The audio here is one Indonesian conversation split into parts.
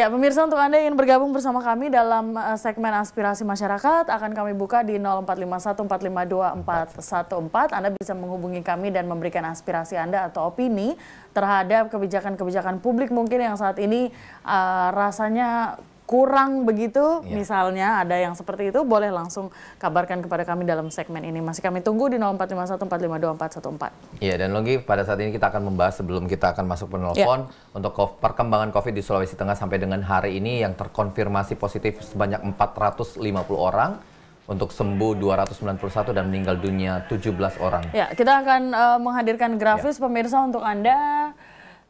Ya, pemirsa untuk Anda yang ingin bergabung bersama kami dalam eh, segmen aspirasi masyarakat akan kami buka di 0451452414. Anda bisa menghubungi kami dan memberikan aspirasi Anda atau opini terhadap kebijakan-kebijakan publik mungkin yang saat ini uh, rasanya kurang begitu ya. misalnya ada yang seperti itu boleh langsung kabarkan kepada kami dalam segmen ini masih kami tunggu di 0451452414 Iya dan lagi pada saat ini kita akan membahas sebelum kita akan masuk penelpon ya. untuk perkembangan COVID di Sulawesi Tengah sampai dengan hari ini yang terkonfirmasi positif sebanyak 450 orang untuk sembuh 291 dan meninggal dunia 17 orang. Ya, kita akan uh, menghadirkan grafis ya. pemirsa untuk Anda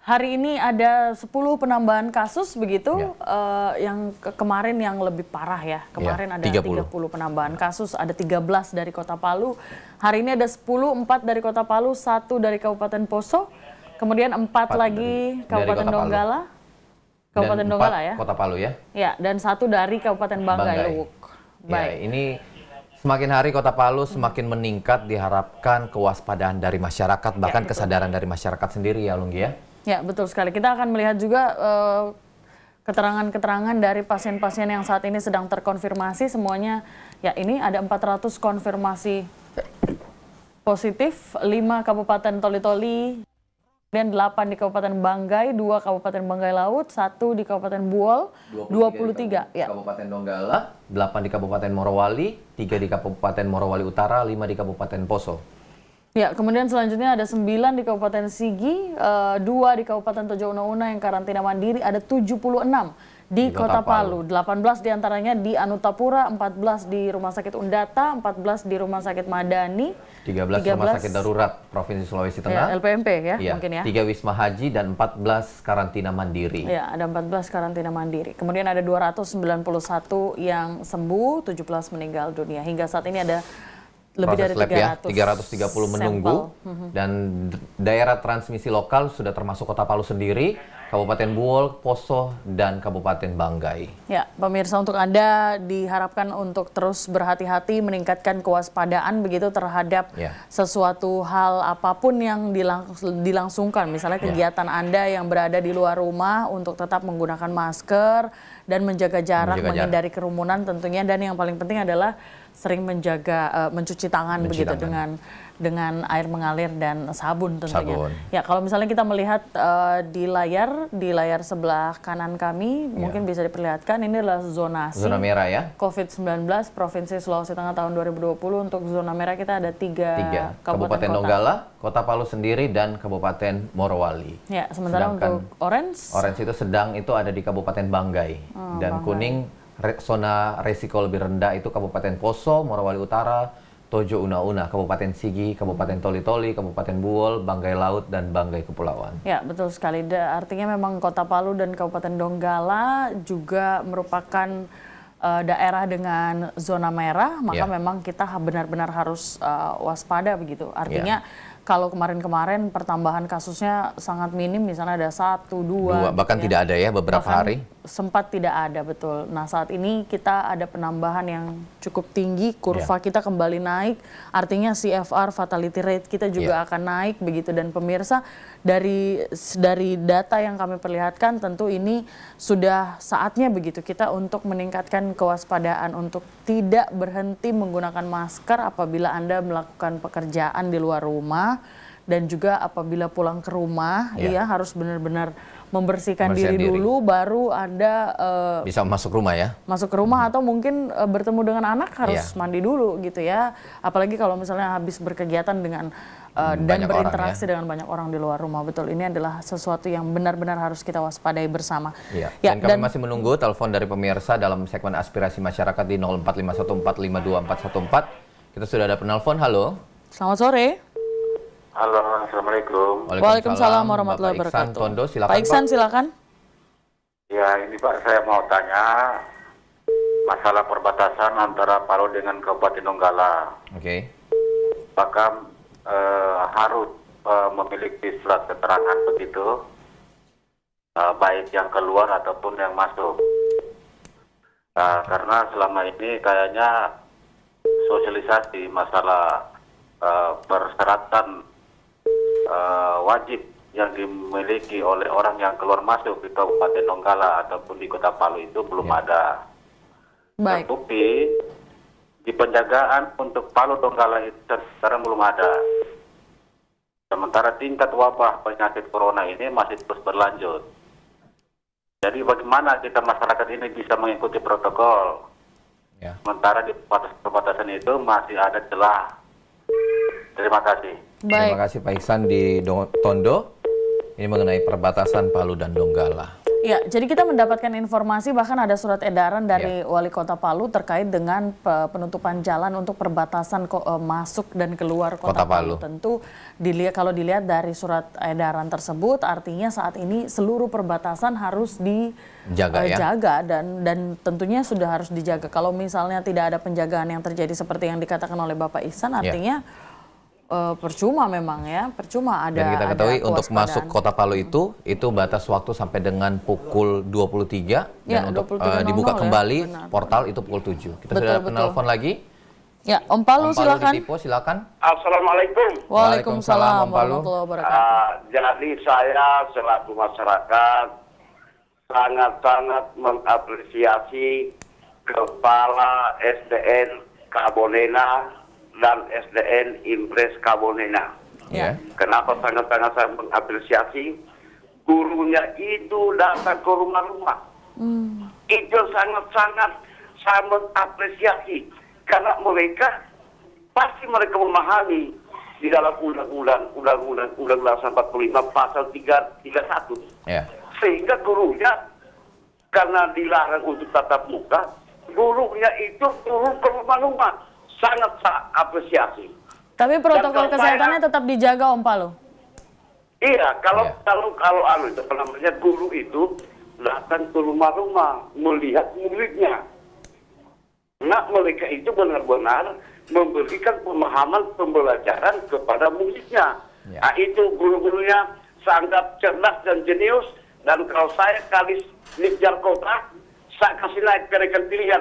hari ini ada 10 penambahan kasus begitu ya. uh, yang ke kemarin yang lebih parah ya. ya kemarin ya, ada 30, 30 penambahan kasus, ada 13 dari Kota Palu. Hari ini ada 10, 4 dari Kota Palu, 1 dari Kabupaten Poso, kemudian 4, 4 lagi dari, Kabupaten dari Donggala. Palu. Kabupaten dan Donggala ya. Kota Palu ya. Ya, dan satu dari Kabupaten Banggai, Banggai. Luwuk. Ya, Baik. Ya, ini Semakin hari Kota Palu semakin meningkat diharapkan kewaspadaan dari masyarakat ya, bahkan ya, kesadaran dari masyarakat sendiri ya Lunggi ya. Ya, betul sekali. Kita akan melihat juga eh, keterangan-keterangan uh, dari pasien-pasien yang saat ini sedang terkonfirmasi semuanya. Ya, ini ada 400 konfirmasi positif, 5 kabupaten Toli-Toli, kemudian 8 di Kabupaten Banggai, 2 Kabupaten Banggai Laut, 1 di Kabupaten Buol, 23. 23 ya. Kabupaten Donggala, 8 di Kabupaten Morowali, 3 di Kabupaten Morowali Utara, 5 di Kabupaten Poso. Ya, kemudian selanjutnya ada 9 di Kabupaten Sigi, eh, dua di Kabupaten Toja Una yang karantina mandiri, ada 76 di, di Kota, Kota Palu. Palu. 18 diantaranya di Anutapura, 14 di Rumah Sakit Undata, 14 di Rumah Sakit Madani, 13, di Rumah Sakit Darurat Provinsi Sulawesi ya, Tengah, ya, LPMP ya, ya mungkin ya. 3 Wisma Haji dan 14 karantina mandiri. Ya, ada 14 karantina mandiri. Kemudian ada 291 yang sembuh, 17 meninggal dunia. Hingga saat ini ada lebih proses dari lab 300 ya, 330 menunggu mm-hmm. dan daerah transmisi lokal sudah termasuk Kota Palu sendiri, Kabupaten Buol, Poso dan Kabupaten Banggai. Ya, pemirsa untuk Anda diharapkan untuk terus berhati-hati meningkatkan kewaspadaan begitu terhadap ya. sesuatu hal apapun yang dilang dilangsungkan, misalnya ya. kegiatan ya. Anda yang berada di luar rumah untuk tetap menggunakan masker dan menjaga jarak, menjaga menghindari kerumunan tentunya dan yang paling penting adalah sering menjaga uh, mencuci tangan mencuci begitu tangan. dengan dengan air mengalir dan sabun tentunya. Sabun. Ya, kalau misalnya kita melihat uh, di layar di layar sebelah kanan kami ya. mungkin bisa diperlihatkan ini adalah zonasi zona merah ya. COVID-19 Provinsi Sulawesi Tengah tahun 2020 untuk zona merah kita ada tiga, tiga. kabupaten, kabupaten kota. Donggala, Kota Palu sendiri dan Kabupaten Morowali. Ya, sementara Sedangkan untuk orange orange itu sedang itu ada di Kabupaten Banggai oh, dan Banggai. kuning re zona resiko lebih rendah itu Kabupaten Poso, Morowali Utara, Tojo Una-Una, Kabupaten Sigi, Kabupaten Toli-Toli, hmm. Kabupaten Buol, Banggai Laut, dan Banggai Kepulauan. Ya, betul sekali. Artinya memang Kota Palu dan Kabupaten Donggala juga merupakan uh, daerah dengan zona merah, maka ya. memang kita benar-benar harus uh, waspada begitu. Artinya Ya. kalau kemarin-kemarin pertambahan kasusnya sangat minim, misalnya ada satu, dua, dua bahkan gitu ya. tidak ada ya beberapa bahkan, hari sempat tidak ada betul. Nah saat ini kita ada penambahan yang cukup tinggi, kurva yeah. kita kembali naik, artinya CFR fatality rate kita juga yeah. akan naik begitu. Dan pemirsa dari dari data yang kami perlihatkan tentu ini sudah saatnya begitu kita untuk meningkatkan kewaspadaan untuk tidak berhenti menggunakan masker apabila anda melakukan pekerjaan di luar rumah dan juga apabila pulang ke rumah, yeah. ya harus benar-benar membersihkan, diri, diri dulu baru Anda uh, bisa masuk rumah ya. Masuk ke rumah hmm. atau mungkin uh, bertemu dengan anak harus yeah. mandi dulu gitu ya. Apalagi kalau misalnya habis berkegiatan dengan uh, banyak dan berinteraksi orang, ya. dengan banyak orang di luar rumah. Betul, ini adalah sesuatu yang benar-benar harus kita waspadai bersama. Ya. Ya, dan kami masih menunggu telepon dari pemirsa dalam segmen aspirasi masyarakat di 0451452414. Kita sudah ada penelpon. Halo. Selamat sore. Halo, assalamualaikum. Waalaikumsalam warahmatullahi wabarakatuh. Tondo, silakan. Pak Iksan, Pak. silakan. Ya, ini Pak, saya mau tanya masalah perbatasan antara Palu dengan Kabupaten Donggala. Oke. Okay. Apakah eh, harus eh, memiliki surat keterangan begitu, eh, baik yang keluar ataupun yang masuk? Nah, karena selama ini kayaknya sosialisasi masalah uh, perseratan uh, wajib yang dimiliki oleh orang yang keluar masuk di Kabupaten Donggala ataupun di Kota Palu itu belum ya. ada. Baik. Tapi di penjagaan untuk Palu Donggala itu sekarang belum ada. Sementara tingkat wabah penyakit corona ini masih terus berlanjut. Jadi bagaimana kita masyarakat ini bisa mengikuti protokol? Ya. Sementara di perbatasan itu masih ada celah Terima kasih. Baik. Terima kasih Pak Iksan di Tondo. Ini mengenai perbatasan Palu dan Donggala. Ya, jadi kita mendapatkan informasi bahkan ada surat edaran dari ya. Wali Kota Palu terkait dengan penutupan jalan untuk perbatasan eh, masuk dan keluar Kota, Kota Palu. Palu. Tentu dilihat kalau dilihat dari surat edaran tersebut artinya saat ini seluruh perbatasan harus dijaga eh, ya? jaga dan dan tentunya sudah harus dijaga. Kalau misalnya tidak ada penjagaan yang terjadi seperti yang dikatakan oleh Bapak Ihsan ya. artinya ya uh, percuma memang ya, percuma ada. Dan kita ketahui ada untuk masuk kota Palu itu itu batas waktu sampai dengan pukul 23 ya, dan untuk 23 eh, uh, dibuka ya, kembali ya, benar, portal itu pukul 7. Kita betul, sudah penelpon lagi. Ya, Om Palu, Om Palu silakan. Dipo, silakan. Assalamualaikum. Waalaikumsalam Om Palu. Uh, jadi saya selaku masyarakat sangat-sangat mengapresiasi kepala SDN Kabonena dan SDN Impres Kabonena. Yeah. Kenapa sangat-sangat saya mengapresiasi gurunya itu datang ke rumah-rumah. Mm. Itu sangat-sangat saya mengapresiasi karena mereka pasti mereka memahami di dalam undang-undang undang-undang undang-undang 45 pasal 331 Yeah. Sehingga gurunya karena dilarang untuk tatap muka, gurunya itu turun ke rumah-rumah sangat sangat apresiasi. Tapi protokol kesehatannya saya, tetap dijaga Om Palu. Iya, kalau ya. kalau kalau anu itu namanya guru itu datang ke rumah-rumah melihat muridnya. Nah, mereka itu benar-benar memberikan pemahaman pembelajaran kepada muridnya. Ya. Nah, itu guru-gurunya sangat cerdas dan jenius. Dan kalau saya kali Nijar kota, saya kasih naik pilihan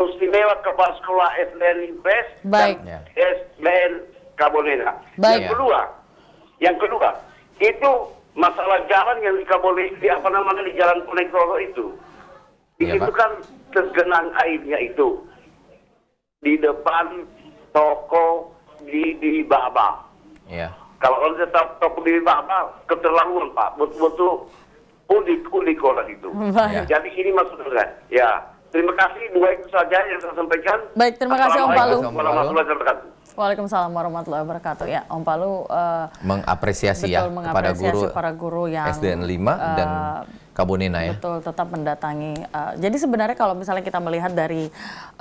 mesti kepala sekolah SDN Invest Baik. dan ya. SDN Kabonera. Baik. Yang kedua, yang kedua itu masalah jalan yang di Kabonera, di apa namanya di Jalan Ponegoro itu, ya, itu Pak. kan tergenang airnya itu di depan toko di di Baba. Ya. Kalau orang tetap toko di Baba keterlaluan Pak, betul-betul unik unik orang itu. Ya. Jadi ini maksudnya ya Terima kasih, dua itu saja yang saya sampaikan. Baik, terima kasih Om Palu. Waalaikumsalam warahmatullahi wabarakatuh. Ya, Om Palu uh, mengapresiasi ya betul, ya mengapresiasi kepada guru para guru yang SDN 5 uh, eh, dan Kabunina ya. Betul, tetap mendatangi. Uh, jadi sebenarnya kalau misalnya kita melihat dari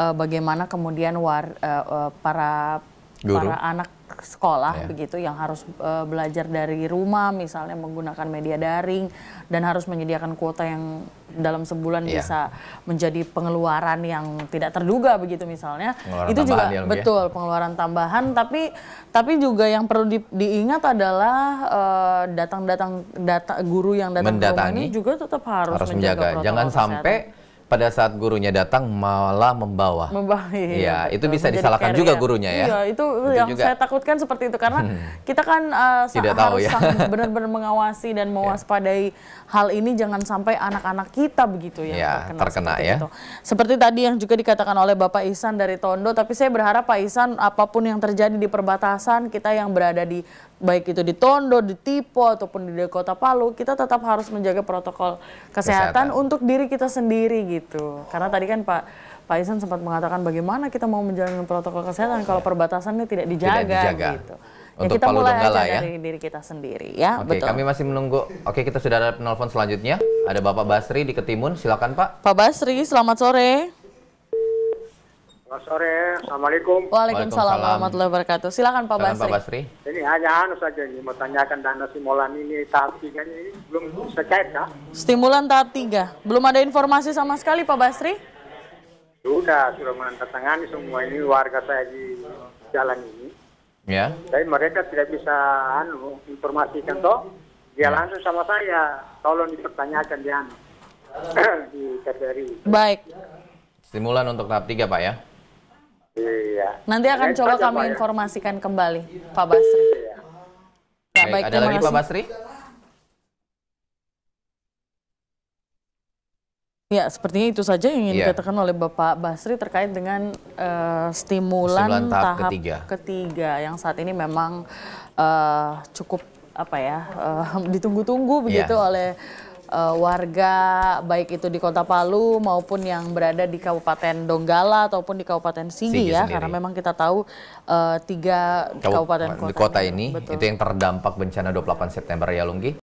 uh, bagaimana kemudian war, uh, uh, para Guru. para anak sekolah yeah. begitu yang harus uh, belajar dari rumah misalnya menggunakan media daring dan harus menyediakan kuota yang dalam sebulan yeah. bisa menjadi pengeluaran yang tidak terduga begitu misalnya pengeluaran itu juga ya, ya, betul pengeluaran tambahan tapi tapi juga yang perlu di, diingat adalah uh, eh, datang datang data guru yang datang ke rumah ini juga tetap harus, harus menjaga, menjaga jangan sampai pada saat gurunya datang malah membawa. Membawa. Iya, ya, itu bisa disalahkan carrier. juga gurunya ya. Iya, itu, itu yang juga. saya takutkan seperti itu karena hmm. kita kan uh, Tidak tahu, harus ya. benar-benar mengawasi dan iya. mewaspadai hal ini jangan sampai anak-anak kita begitu ya, ya terkena, terkena seperti ya. Itu. Seperti tadi yang juga dikatakan oleh Bapak Ihsan dari Tondo, tapi saya berharap Pak Ihsan apapun yang terjadi di perbatasan kita yang berada di baik itu di Tondo, di Tipo ataupun di Kota Palu, kita tetap harus menjaga protokol kesehatan, kesehatan. untuk diri kita sendiri gitu gitu. Karena tadi kan Pak Pak Isan sempat mengatakan bagaimana kita mau menjalankan protokol kesehatan kalau iya. perbatasannya tidak dijaga, tidak dijaga. gitu. Untuk ya kita Palu mulai ya? dari diri kita sendiri ya. Oke, betul. kami masih menunggu. Oke, kita sudah ada penelpon selanjutnya. Ada Bapak Basri di Ketimun, silakan Pak. Pak Basri, selamat sore. Selamat sore, assalamualaikum. Waalaikumsalam warahmatullahi wabarakatuh. Silakan Pak Silakan, Basri. Pak Basri. Ini hanya anu saja ini mau tanyakan dana simulan ini tahap 3 ini belum bisa cair ya? Stimulan tahap 3. Belum ada informasi sama sekali Pak Basri? Sudah, sudah menandatangani semua ini warga saya di jalan ini. Ya. Tapi mereka tidak bisa anu informasikan toh. Dia ya. langsung sama saya, tolong dipertanyakan anu, di anu di KPRI. Baik. Stimulan untuk tahap 3 Pak ya? Nanti akan Mereka coba kami ya. informasikan kembali, Pak Basri. Iya. Ya. baik, baik, ada lagi Pak Basri? Ya, sepertinya itu saja yang ingin ya. dikatakan oleh Bapak Basri terkait dengan uh, stimulan, tahap, tahap ketiga. ketiga yang saat ini memang uh, cukup apa ya uh, ditunggu-tunggu iya. begitu ya. oleh uh, warga baik itu di Kota Palu maupun yang berada di Kabupaten Donggala ataupun di Kabupaten Sigi, Sigi ya sendiri. karena memang kita tahu uh, tiga kabupaten kota, kota ini ini itu yang terdampak bencana 28 September ya Lunggi.